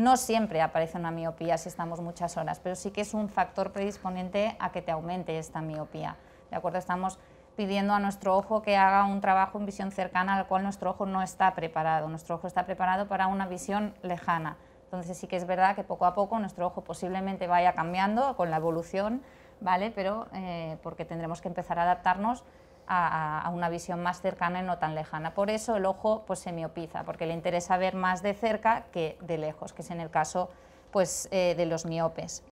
No siempre aparece una miopía si estamos muchas horas, pero sí que es un factor predisponente a que te aumente esta miopía. ¿De acuerdo? Estamos pidiendo a nuestro ojo que haga un trabajo en visión cercana al cual nuestro ojo no está preparado. Nuestro ojo está preparado para una visión lejana. Entonces sí que es verdad que poco a poco nuestro ojo posiblemente vaya cambiando con la evolución, ¿vale? Pero eh, porque tendremos que empezar a adaptarnos a, una visión más cercana y no tan lejana. Por eso el ojo pues, se miopiza, porque le interesa ver más de cerca que de lejos, que es en el caso pues, eh, de los miopes.